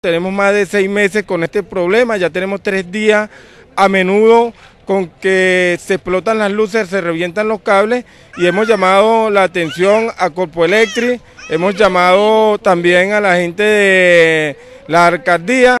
Tenemos más de seis meses con este problema, ya tenemos tres días a menudo con que se explotan las luces, se revientan los cables y hemos llamado la atención a Corpo Electric, hemos llamado también a la gente de la alcaldía.